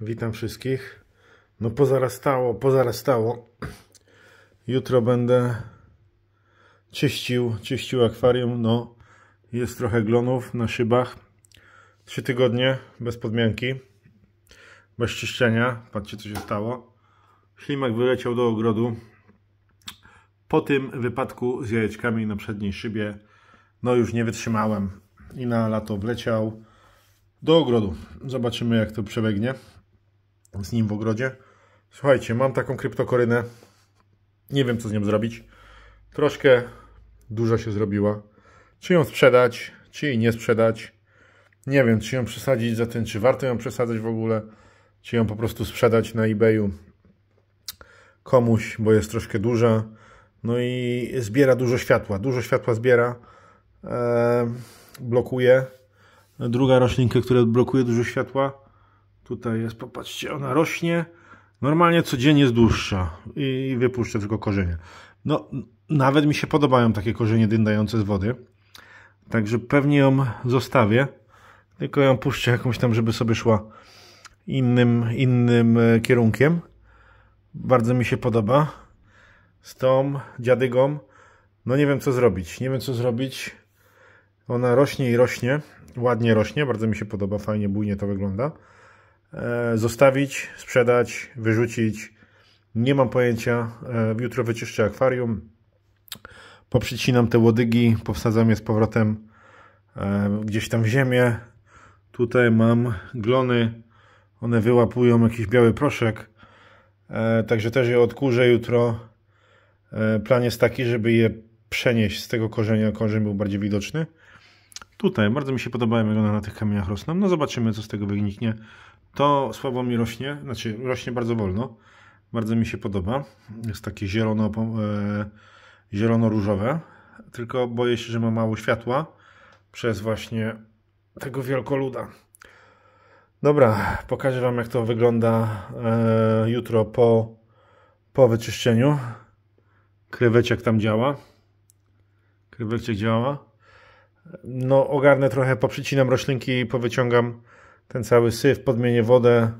Witam wszystkich. No pozarastało, pozarastało. Jutro będę czyścił, czyścił akwarium. No, jest trochę glonów na szybach. Trzy tygodnie bez podmianki, bez czyszczenia. Patrzcie, co się stało. Ślimak wyleciał do ogrodu. Po tym wypadku z jajeczkami na przedniej szybie, no już nie wytrzymałem. I na lato wleciał do ogrodu. Zobaczymy, jak to przebiegnie z nim w ogrodzie. Słuchajcie, mam taką kryptokorynę. Nie wiem, co z nią zrobić. Troszkę dużo się zrobiła. Czy ją sprzedać, czy jej nie sprzedać. Nie wiem, czy ją przesadzić za tym, czy warto ją przesadzać w ogóle, czy ją po prostu sprzedać na eBayu komuś, bo jest troszkę duża. No i zbiera dużo światła. Dużo światła zbiera. Eee, blokuje. Druga roślinka, która blokuje dużo światła, Tutaj jest, popatrzcie, ona rośnie. Normalnie codziennie jest dłuższa i wypuszczę tylko korzenie. No, nawet mi się podobają takie korzenie dyndające z wody. Także pewnie ją zostawię. Tylko ją puszczę jakąś tam, żeby sobie szła innym, innym e, kierunkiem. Bardzo mi się podoba. Z tą dziadygą. No nie wiem co zrobić. Nie wiem co zrobić. Ona rośnie i rośnie. Ładnie rośnie. Bardzo mi się podoba. Fajnie, bujnie to wygląda. E, zostawić, sprzedać, wyrzucić. Nie mam pojęcia. E, jutro wyczyszczę akwarium. Poprzycinam te łodygi, powsadzam je z powrotem e, gdzieś tam w ziemię. Tutaj mam glony. One wyłapują jakiś biały proszek. Także też je odkurzę jutro. Plan jest taki, żeby je przenieść z tego korzenia. Korzeń był bardziej widoczny. Tutaj bardzo mi się podobają, jak one na tych kamieniach rosną. No zobaczymy, co z tego wyniknie. To słabo mi rośnie, znaczy rośnie bardzo wolno. Bardzo mi się podoba. Jest takie zielono, e, zielono-różowe. Tylko boję się, że ma mało światła przez właśnie tego wielkoluda. Dobra, pokażę Wam jak to wygląda e, jutro po, po wyczyszczeniu. Kryweczek tam działa. Kryweczek działa no ogarnę trochę, poprzycinam roślinki, powyciągam ten cały syf, podmienię wodę.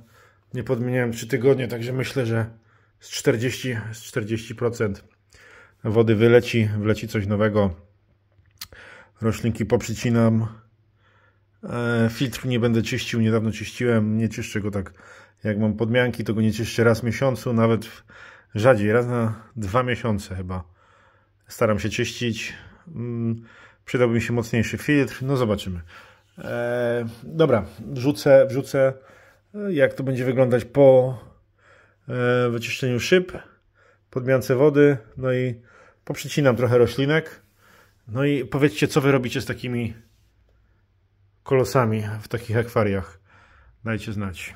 Nie podmieniałem 3 tygodnie, także myślę, że z 40, z 40% wody wyleci, wleci coś nowego. Roślinki poprzycinam. E, filtr nie będę czyścił, niedawno czyściłem, nie czyszczę go tak jak mam podmianki, to go nie czyszczę raz w miesiącu, nawet rzadziej, raz na dwa miesiące chyba. Staram się czyścić. Mm, Przydałby mi się mocniejszy filtr, no zobaczymy. E, dobra, wrzucę, wrzucę, e, jak to będzie wyglądać po e, wyczyszczeniu szyb, podmiance wody, no i poprzecinam trochę roślinek. No i powiedzcie, co wy robicie z takimi kolosami w takich akwariach. Dajcie znać.